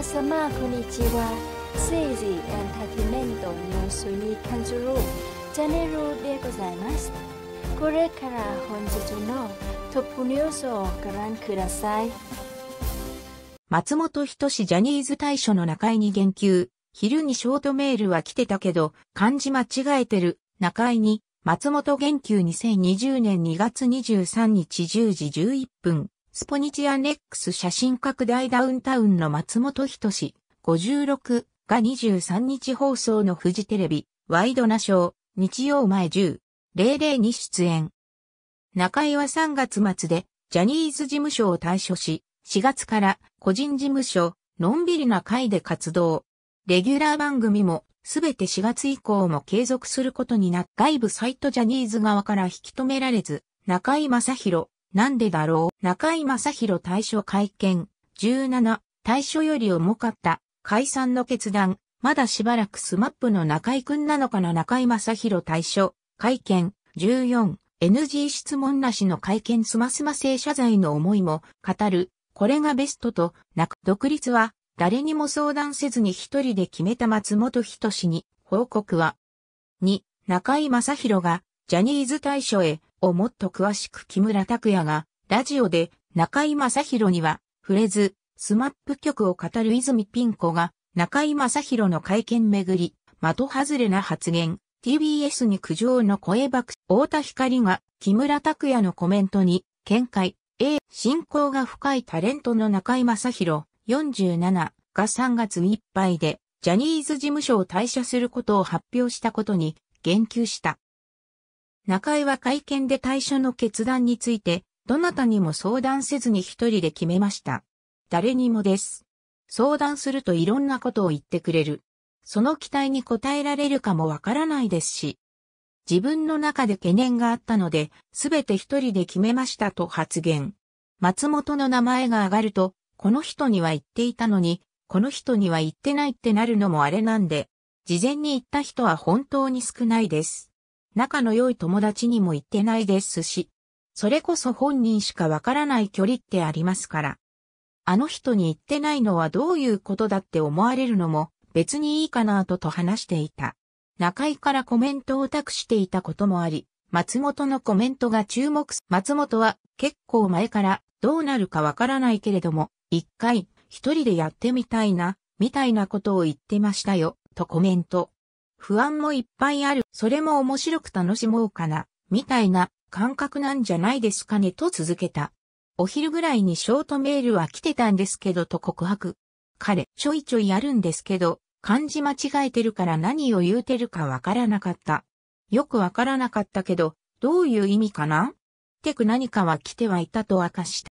皆様こんにちは政治エンターテイメントニュースに関するチャンネルでございますこれから本日のトップニュースをご覧ください松本人志ジャニーズ大所の中井に言及昼にショートメールは来てたけど漢字間違えてる中井に松本言及2020年2月23日10時11分スポニチアネックス写真拡大ダウンタウンの松本人志56が23日放送のフジテレビワイドナショー日曜前10 00に出演。中井は3月末でジャニーズ事務所を退所し、4月から個人事務所のんびりな会で活動。レギュラー番組もすべて4月以降も継続することになっ外部サイトジャニーズ側から引き止められず、中井正宏、なんでだろう中井正宏大書会見。17、大書より重かった。解散の決断。まだしばらくスマップの中井くんなのかな中井正宏大書。会見。14、NG 質問なしの会見すますませ謝罪の思いも語る。これがベストと、なく、独立は、誰にも相談せずに一人で決めた松本人志に、報告は。2、中井正宏が、ジャニーズ大賞へ、をもっと詳しく木村拓哉が、ラジオで中井正宏には、触れず、スマップ曲を語る泉ピン子が、中井正宏の会見めぐり、的外れな発言、TBS に苦情の声爆、太田光が、木村拓哉のコメントに、見解、A、信仰が深いタレントの中井正宏、47が3月いっぱいで、ジャニーズ事務所を退社することを発表したことに、言及した。中井は会見で退所の決断について、どなたにも相談せずに一人で決めました。誰にもです。相談するといろんなことを言ってくれる。その期待に応えられるかもわからないですし。自分の中で懸念があったので、すべて一人で決めましたと発言。松本の名前が上がると、この人には言っていたのに、この人には言ってないってなるのもあれなんで、事前に言った人は本当に少ないです。仲の良い友達にも言ってないですし、それこそ本人しかわからない距離ってありますから。あの人に言ってないのはどういうことだって思われるのも別にいいかなとと話していた。中井からコメントを託していたこともあり、松本のコメントが注目松本は結構前からどうなるかわからないけれども、一回一人でやってみたいな、みたいなことを言ってましたよ、とコメント。不安もいっぱいある。それも面白く楽しもうかな。みたいな感覚なんじゃないですかねと続けた。お昼ぐらいにショートメールは来てたんですけどと告白。彼、ちょいちょいやるんですけど、漢字間違えてるから何を言うてるかわからなかった。よくわからなかったけど、どういう意味かなってく何かは来てはいたと明かした。